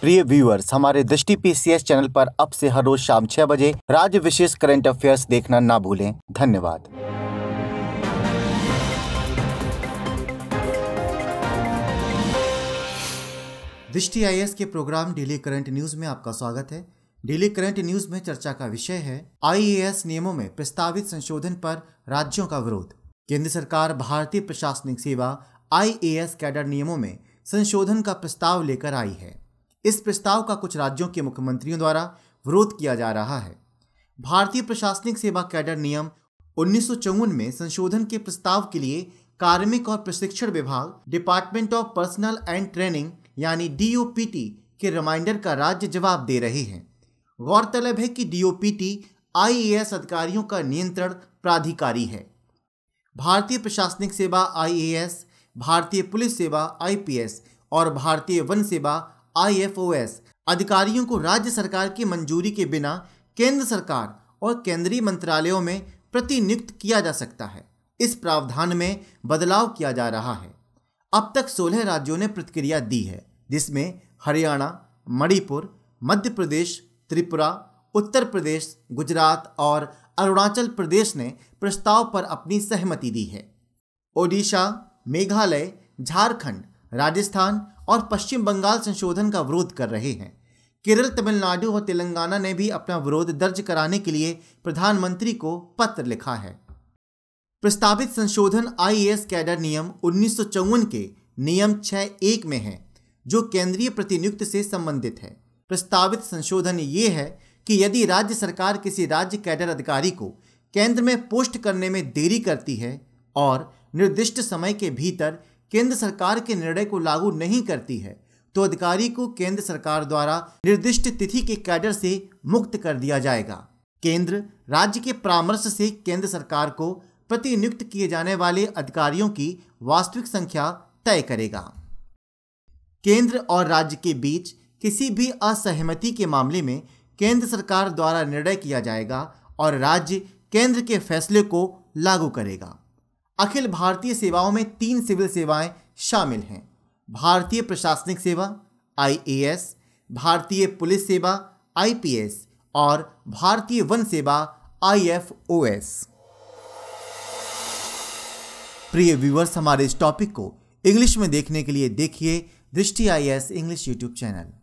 प्रिय व्यूअर्स हमारे दृष्टि पीसीएस चैनल पर अब से हर रोज शाम छह बजे राज्य विशेष करंट अफेयर्स देखना ना भूलें धन्यवाद दृष्टि आई के प्रोग्राम डेली करंट न्यूज में आपका स्वागत है डेली करंट न्यूज में चर्चा का विषय है आईएएस नियमों में प्रस्तावित संशोधन पर राज्यों का विरोध केंद्र सरकार भारतीय प्रशासनिक सेवा आईएएस कैडर नियमों में संशोधन का प्रस्ताव लेकर आई है इस प्रस्ताव का कुछ राज्यों के मुख्यमंत्रियों द्वारा विरोध किया जा रहा है भारतीय प्रशासनिक सेवा कैडर नियम उन्नीस में संशोधन के प्रस्ताव के लिए कार्मिक और प्रशिक्षण विभाग department of personnel and training यानी डीओपीटी के रिमाइंडर का राज्य जवाब दे रहे हैं गौरतलब है कि डीओपीटी आईएएस अधिकारियों का नियंत्रण प्राधिकारी है भारतीय प्रशासनिक सेवा आईएएस भारतीय पुलिस सेवा आईपीएस और भारतीय वन सेवा आईएफओएस अधिकारियों को राज्य सरकार की मंजूरी के बिना केंद्र सरकार और केंद्रीय मंत्रालयों में प्रतिनियुक्त किया जा सकता है इस प्रावधान में बदलाव किया जा रहा है अब तक सोलह राज्यों ने प्रतिक्रिया दी है जिसमें हरियाणा मणिपुर मध्य प्रदेश त्रिपुरा उत्तर प्रदेश गुजरात और अरुणाचल प्रदेश ने प्रस्ताव पर अपनी सहमति दी है ओडिशा मेघालय झारखंड राजस्थान और पश्चिम बंगाल संशोधन का विरोध कर रहे हैं केरल तमिलनाडु और तेलंगाना ने भी अपना विरोध दर्ज कराने के लिए प्रधानमंत्री को पत्र लिखा है प्रस्तावित संशोधन आईएएस कैडर नियम उन्नीस के नियम छः एक में है जो केंद्रीय प्रतिनियुक्त से संबंधित है प्रस्तावित संशोधन ये है कि यदि राज्य सरकार किसी राज्य कैडर अधिकारी को केंद्र में पोस्ट करने में देरी करती है और निर्दिष्ट समय के भीतर केंद्र सरकार के निर्णय को लागू नहीं करती है तो अधिकारी को केंद्र सरकार द्वारा निर्दिष्ट तिथि के कैडर से मुक्त कर दिया जाएगा केंद्र राज्य के परामर्श से केंद्र सरकार को प्रतिनियुक्त किए जाने वाले अधिकारियों की वास्तविक संख्या तय करेगा केंद्र और राज्य के बीच किसी भी असहमति के मामले में केंद्र सरकार द्वारा निर्णय किया जाएगा और राज्य केंद्र के फैसले को लागू करेगा अखिल भारतीय सेवाओं में तीन सिविल सेवाएं शामिल हैं भारतीय प्रशासनिक सेवा आई भारतीय पुलिस सेवा आई और भारतीय वन सेवा एस प्रिय व्यूवर्स हमारे इस टॉपिक को इंग्लिश में देखने के लिए देखिए Drishti IAS English YouTube channel